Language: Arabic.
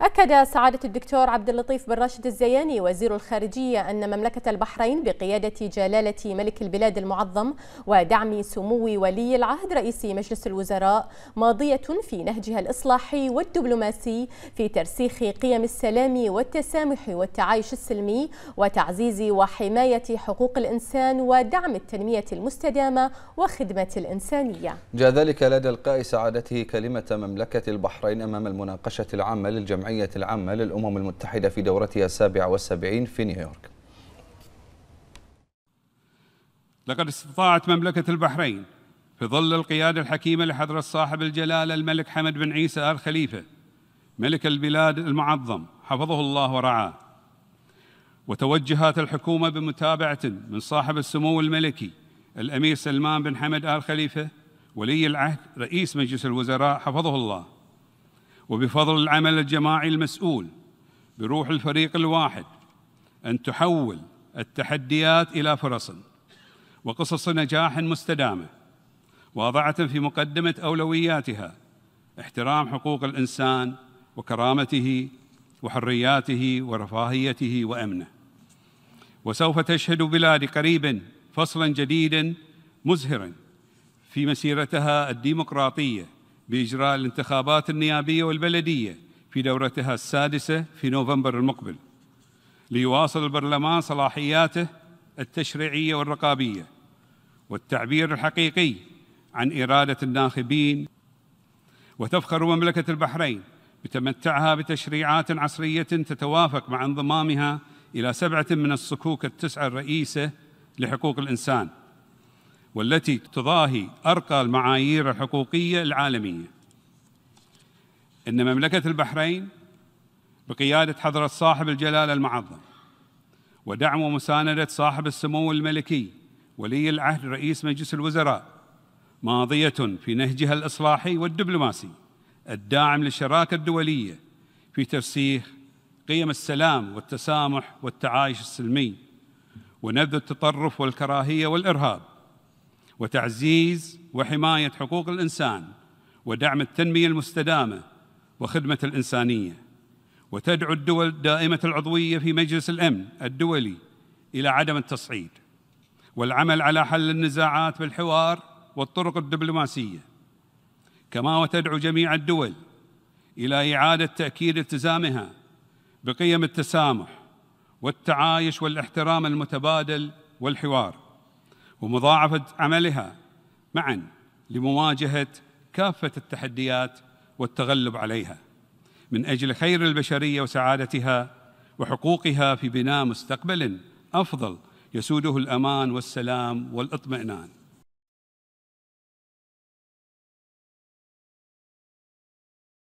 أكد سعادة الدكتور عبد اللطيف بن راشد الزياني وزير الخارجية أن مملكة البحرين بقيادة جلالة ملك البلاد المعظم ودعم سمو ولي العهد رئيس مجلس الوزراء ماضية في نهجها الإصلاحي والدبلوماسي في ترسيخ قيم السلام والتسامح والتعايش السلمي وتعزيز وحماية حقوق الإنسان ودعم التنمية المستدامة وخدمة الإنسانية جاء ذلك لدى القاء سعادته كلمة مملكة البحرين أمام المناقشة العامة للجمعية الجمعية العامة للأمم المتحدة في دورتها السابعة والسبعين في نيويورك لقد استطاعت مملكة البحرين في ظل القيادة الحكيمة لحضرة صاحب الجلالة الملك حمد بن عيسى آل خليفة ملك البلاد المعظم حفظه الله ورعاه وتوجهات الحكومة بمتابعة من صاحب السمو الملكي الأمير سلمان بن حمد آل خليفة ولي العهد رئيس مجلس الوزراء حفظه الله وبفضل العمل الجماعي المسؤول بروح الفريق الواحد أن تحول التحديات إلى فرص وقصص نجاح مستدامة واضعة في مقدمة أولوياتها احترام حقوق الإنسان وكرامته وحرياته ورفاهيته وأمنه وسوف تشهد بلادي قريبا فصلا جديدا مزهرا في مسيرتها الديمقراطيه بإجراء الانتخابات النيابية والبلدية في دورتها السادسة في نوفمبر المقبل ليواصل البرلمان صلاحياته التشريعية والرقابية والتعبير الحقيقي عن إرادة الناخبين وتفخر مملكة البحرين بتمتعها بتشريعات عصرية تتوافق مع انضمامها إلى سبعة من الصكوك التسعة الرئيسة لحقوق الإنسان والتي تضاهي أرقى المعايير الحقوقية العالمية إن مملكة البحرين بقيادة حضرة صاحب الجلالة المعظم ودعم ومساندة صاحب السمو الملكي ولي العهد رئيس مجلس الوزراء ماضية في نهجها الإصلاحي والدبلوماسي الداعم للشراكة الدولية في ترسيخ قيم السلام والتسامح والتعايش السلمي ونبذ التطرف والكراهية والإرهاب وتعزيز وحمايه حقوق الانسان ودعم التنميه المستدامه وخدمه الانسانيه وتدعو الدول دائمه العضويه في مجلس الامن الدولي الى عدم التصعيد والعمل على حل النزاعات بالحوار والطرق الدبلوماسيه كما وتدعو جميع الدول الى اعاده تاكيد التزامها بقيم التسامح والتعايش والاحترام المتبادل والحوار ومضاعفة عملها معا لمواجهة كافة التحديات والتغلب عليها من أجل خير البشرية وسعادتها وحقوقها في بناء مستقبل أفضل يسوده الأمان والسلام والاطمئنان